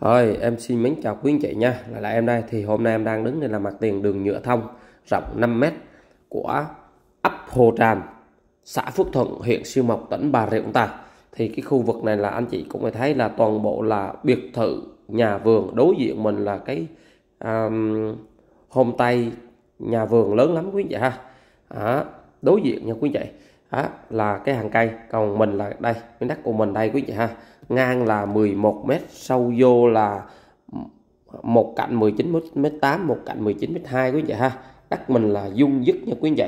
Rồi em xin mến chào quý anh chị nha Lại là em đây thì hôm nay em đang đứng đây là mặt tiền đường nhựa thông rộng 5m của ấp Hồ Tràm xã Phước Thuận huyện Siêu Mộc tỉnh Bà Rịa Vũng Tàu thì cái khu vực này là anh chị cũng phải thấy là toàn bộ là biệt thự nhà vườn đối diện mình là cái um, tay nhà vườn lớn lắm quý anh chị ha à, đối diện nha quý anh chị đó, là cái hàng cây còn mình là đây miếng đất của mình đây quý vị ha ngang là 11 m sâu vô là một cạnh 19 m 8 một cạnh 19 m 2 quý vị ha đất mình là dung dứt nha quý vị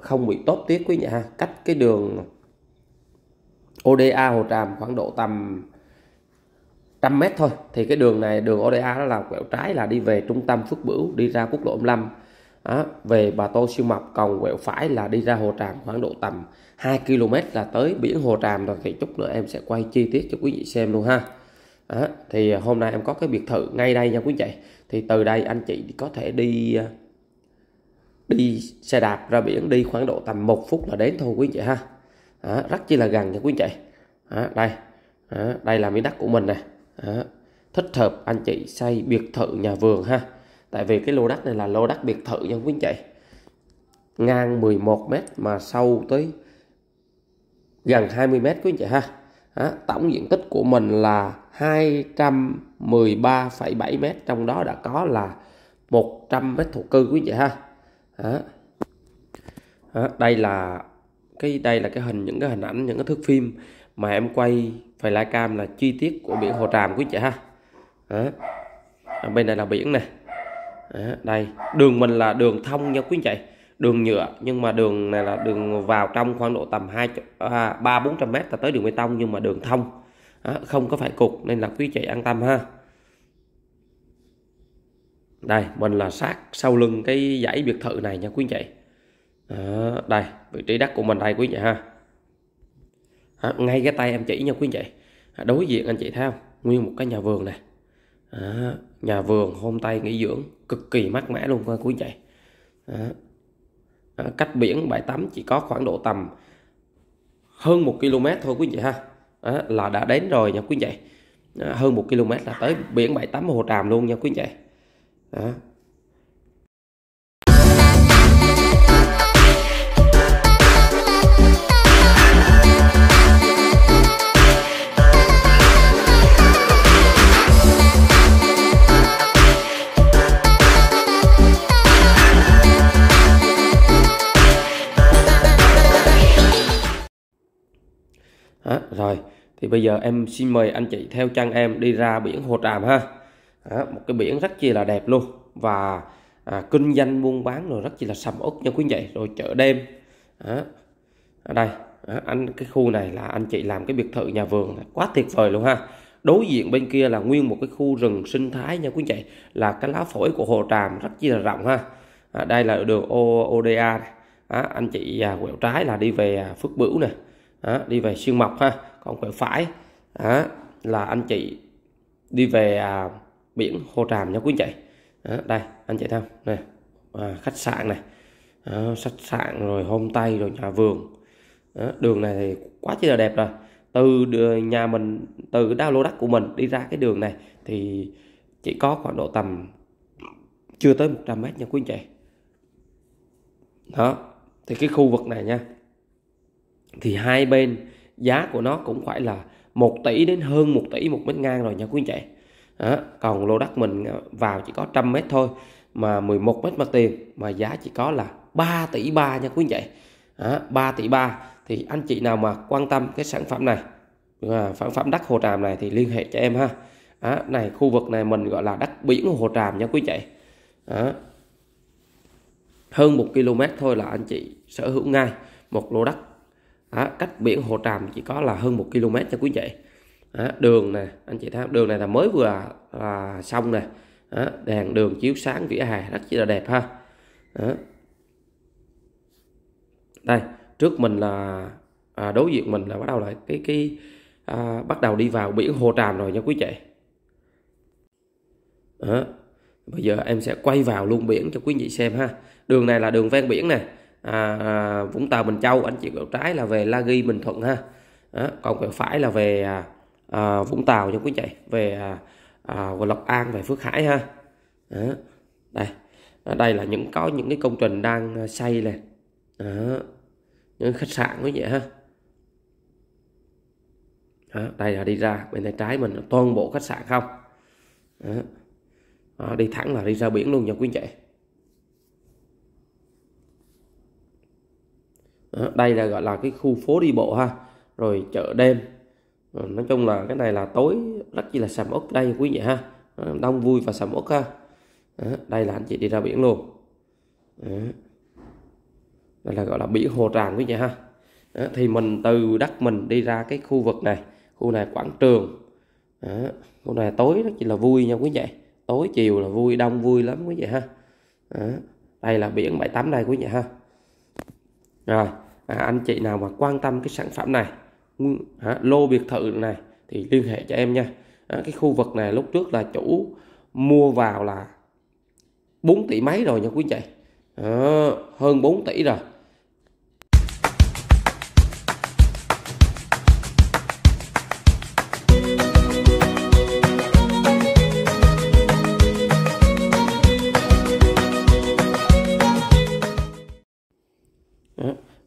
không bị tốt tiết quý vị ha cách cái đường ODA Hồ Tràm khoảng độ tầm trăm mét thôi thì cái đường này đường ODA đó là quẹo trái là đi về trung tâm Phước Bửu đi ra quốc lộ 55 đó, về Bà Tô Siêu Mập còn quẹo phải là đi ra Hồ Tràm khoảng độ tầm 2 km là tới biển Hồ Tràm rồi thì chút nữa em sẽ quay chi tiết cho quý vị xem luôn ha đó, thì hôm nay em có cái biệt thự ngay đây nha quý vị thì từ đây anh chị có thể đi à, đi xe đạp ra biển đi khoảng độ tầm một phút là đến thôi quý vị ha đó, rất chi là gần nha quý vị đó, đây đó, đây là miếng đất của mình nè thích hợp anh chị xây biệt thự nhà vườn ha tại vì cái lô đất này là lô đất biệt thự nha quý anh chị ngang 11 m mà sâu tới gần 20 m quý anh chị ha đó, tổng diện tích của mình là 213,7 m trong đó đã có là 100 m thổ cư quý anh chị ha đó. Đó, đây là cái đây là cái hình những cái hình ảnh những cái thước phim mà em quay phải lai cam là chi tiết của biển Hồ Tràm quý anh chị ha đó. bên này là biển này đây đường mình là đường thông nha quý anh chị đường nhựa nhưng mà đường này là đường vào trong khoảng độ tầm hai à, ba bốn trăm mét là tới đường bê tông nhưng mà đường thông đó, không có phải cục nên là quý chị an tâm ha đây mình là sát sau lưng cái dãy biệt thự này nha quý anh chị đó, đây vị trí đất của mình đây quý chị ha đó, ngay cái tay em chỉ nha quý anh chị đối diện anh chị thấy không nguyên một cái nhà vườn này đó, nhà vườn hôm tay nghỉ dưỡng cực kỳ mát mẻ luôn các quý vị đó. cách biển bãi tắm chỉ có khoảng độ tầm hơn một km thôi quý vị ha đó, là đã đến rồi nha quý vị đó, hơn một km là tới biển bãi tắm hồ tràm luôn nha quý vị đó. đó, rồi thì bây giờ em xin mời anh chị theo chân em đi ra biển Hồ Tràm ha đó, một cái biển rất chi là đẹp luôn và à, kinh doanh buôn bán rồi rất chi là sầm uất nha quý vị rồi chợ đêm đó. ở đây đó, anh cái khu này là anh chị làm cái biệt thự nhà vườn quá tuyệt vời luôn ha đối diện bên kia là nguyên một cái khu rừng sinh thái nha quý vị là cái lá phổi của Hồ Tràm rất chi là rộng ha à, đây là đường ODA này. Đó, anh chị à, quẹo trái là đi về à, Phước Bửu này đó, đi về xuyên mọc ha còn quẹo phải đó, là anh chị đi về à, biển Hồ Tràm nha quý anh chị đó, đây anh chị thấy không này à, khách sạn này đó, khách sạn rồi homestay rồi nhà vườn đó, đường này thì quá chi là đẹp rồi từ nhà mình từ đao lô đất của mình đi ra cái đường này thì chỉ có khoảng độ tầm chưa tới 100 mét nha quý anh chị đó thì cái khu vực này nha thì hai bên giá của nó cũng phải là 1 tỷ đến hơn 1 tỷ một mét ngang rồi nha quý anh chị đó. còn lô đất mình ờ, vào chỉ có trăm mét thôi mà 11 mét mặt tiền mà giá chỉ có là 3 tỷ 3 nha quý anh chị đó, 3 tỷ 3 thì anh chị nào mà quan tâm cái sản phẩm này à, sản phẩm đất Hồ Tràm này thì liên hệ cho em ha đó, này khu vực này mình gọi là đất biển Hồ Tràm nha quý anh chị đó. hơn 1 km thôi là anh chị sở hữu ngay một lô đất à, cách biển Hồ Tràm chỉ có là hơn một km nha quý vị à, đường nè anh chị thấy đường này là mới vừa là xong nè à, đèn đường chiếu sáng vỉa hè rất là đẹp ha à. đây trước mình là à, đối diện mình là bắt đầu lại cái cái à, bắt đầu đi vào biển Hồ Tràm rồi nha quý vị à, bây giờ em sẽ quay vào luôn biển cho quý vị xem ha đường này là đường ven biển nè À, à, Vũng Tàu Bình Châu anh chị quẹo trái là về La Ghi Bình Thuận ha đó, còn quẹo phải là về à, à, Vũng Tàu nha quý chị về à, à, Lộc An về Phước Hải ha đó, đây ở đây là những có những cái công trình đang à, xây này đó, những khách sạn quý vậy ha đó, đây là đi ra bên tay trái mình toàn bộ khách sạn không đó, đi thẳng là đi ra biển luôn nha quý vị đây là gọi là cái khu phố đi bộ ha rồi chợ đêm ờ, nói chung là cái này là tối rất chi là sầm uất đây quý vị ha ờ, đông vui và sầm uất ha đây là anh chị đi ra biển luôn đây là gọi là biển hồ tràn quý vị ha thì mình từ đất mình đi ra cái khu vực này khu này quảng trường khu này tối rất chỉ là vui nha quý vị tối chiều là vui đông vui lắm quý vị ha đây là biển bãi tắm đây quý vị ha rồi à, anh chị nào mà quan tâm cái sản phẩm này à, lô biệt thự này thì liên hệ cho em nha à, cái khu vực này lúc trước là chủ mua vào là 4 tỷ mấy rồi nha quý chị à, hơn 4 tỷ rồi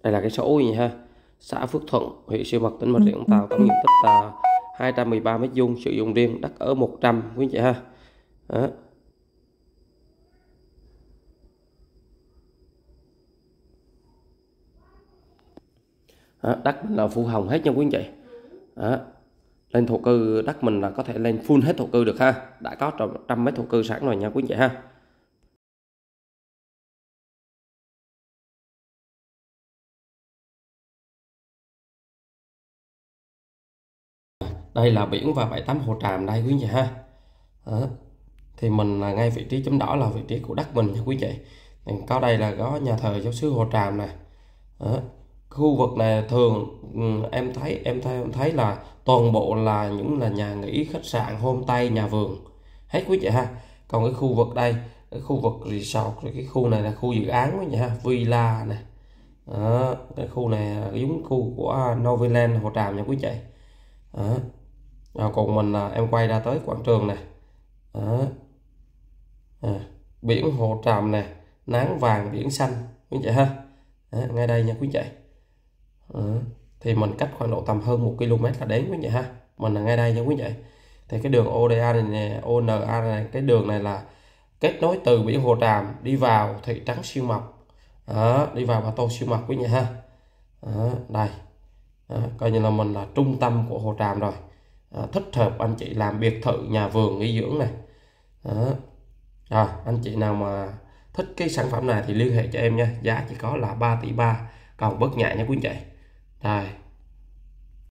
đây là cái số gì ha xã Phước Thuận huyện Siêu Mật tỉnh Bà ừ, Rịa Vũng ừ. Tàu tổng diện tích là 213 mét vuông sử dụng riêng đất ở 100 quý anh chị ha đó. Đó, đất mình là phụ hồng hết nha quý anh chị đó. lên thổ cư đất mình là có thể lên full hết thổ cư được ha đã có trăm mét thổ cư sẵn rồi nha quý anh chị ha đây là biển và bãi tắm hồ tràm đây quý vị ha đó. thì mình là ngay vị trí chấm đỏ là vị trí của đất mình nha quý vị có đây là có nhà thờ giáo sứ hồ tràm nè khu vực này thường ừ, em thấy em thấy em thấy là toàn bộ là những là nhà nghỉ khách sạn homestay nhà vườn hết quý vị ha còn cái khu vực đây cái khu vực resort rồi cái khu này là khu dự án quý vị ha villa nè cái khu này giống khu của Novaland Hồ Tràm nha quý vị đó à, cùng mình là em quay ra tới quảng trường này đó. À, biển hồ tràm này nắng vàng biển xanh quý chị ha đó, ngay đây nha quý chị đó. thì mình cách khoảng độ tầm hơn một km là đến quý chị ha mình là ngay đây nha quý chị thì cái đường ODA này nè ONA này cái đường này là kết nối từ biển hồ tràm đi vào thị trấn siêu mộc đó, đi vào bà tô siêu mộc quý chị ha đó, đây đó, coi như là mình là trung tâm của hồ tràm rồi à, thích hợp anh chị làm biệt thự nhà vườn nghỉ dưỡng này đó. À, anh chị nào mà thích cái sản phẩm này thì liên hệ cho em nha giá chỉ có là 3 tỷ 3 còn bất nhạy nha quý anh chị rồi